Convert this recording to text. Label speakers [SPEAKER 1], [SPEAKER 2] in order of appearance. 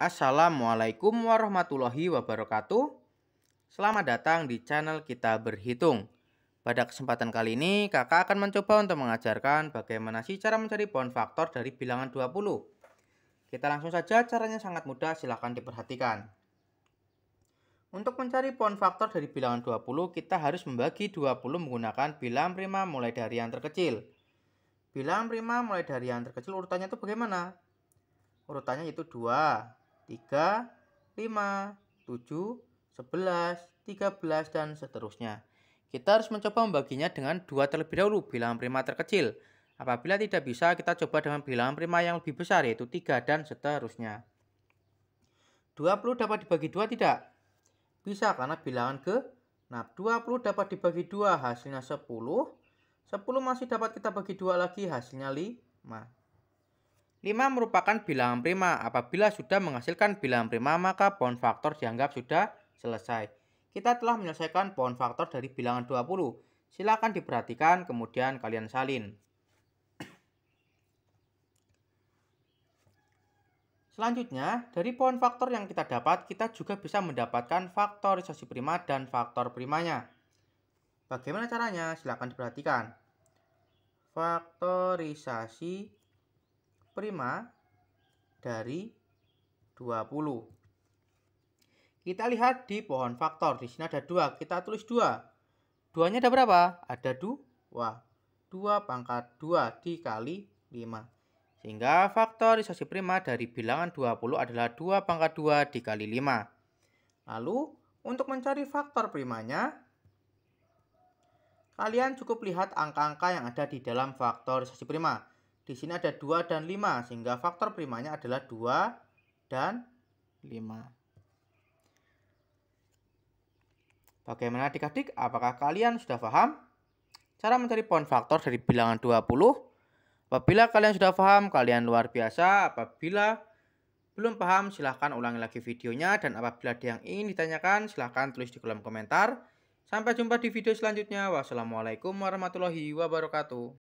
[SPEAKER 1] Assalamualaikum warahmatullahi wabarakatuh. Selamat datang di channel kita berhitung. Pada kesempatan kali ini, kakak akan mencoba untuk mengajarkan bagaimana sih cara mencari pohon faktor dari bilangan 20. Kita langsung saja, caranya sangat mudah, silahkan diperhatikan. Untuk mencari pohon faktor dari bilangan 20, kita harus membagi 20 menggunakan bilangan prima mulai dari yang terkecil. Bilangan prima mulai dari yang terkecil urutannya itu bagaimana? Urutannya itu 2, 3, 5, 7, 11, 13, dan seterusnya. Kita harus mencoba membaginya dengan dua terlebih dahulu bilangan prima terkecil. Apabila tidak bisa, kita coba dengan bilangan prima yang lebih besar yaitu 3 dan seterusnya. 20 dapat dibagi dua tidak? Bisa karena bilangan ke Nah, 20 dapat dibagi dua hasilnya 10. 10 masih dapat kita bagi dua lagi hasilnya 5. 5 merupakan bilangan prima. Apabila sudah menghasilkan bilangan prima, maka pohon faktor dianggap sudah selesai. Kita telah menyelesaikan pohon faktor dari bilangan 20. Silakan diperhatikan, kemudian kalian salin. Selanjutnya, dari pohon faktor yang kita dapat, kita juga bisa mendapatkan faktorisasi prima dan faktor primanya. Bagaimana caranya? Silahkan diperhatikan. Faktorisasi prima dari 20. Kita lihat di pohon faktor. Di sini ada 2. Kita tulis 2. 2-nya ada berapa? Ada 2. 2 pangkat 2 dikali 5. Sehingga faktorisasi prima dari bilangan 20 adalah 2 pangkat 2 dikali 5. Lalu, untuk mencari faktor primanya, kalian cukup lihat angka-angka yang ada di dalam faktorisasi prima. Di sini ada 2 dan 5 sehingga faktor primanya adalah 2 dan 5. Bagaimana adik-adik? Apakah kalian sudah paham? Cara mencari pohon faktor dari bilangan 20. Apabila kalian sudah paham, kalian luar biasa. Apabila belum paham, silahkan ulangi lagi videonya. Dan apabila ada yang ingin ditanyakan, silahkan tulis di kolom komentar. Sampai jumpa di video selanjutnya. Wassalamualaikum warahmatullahi wabarakatuh.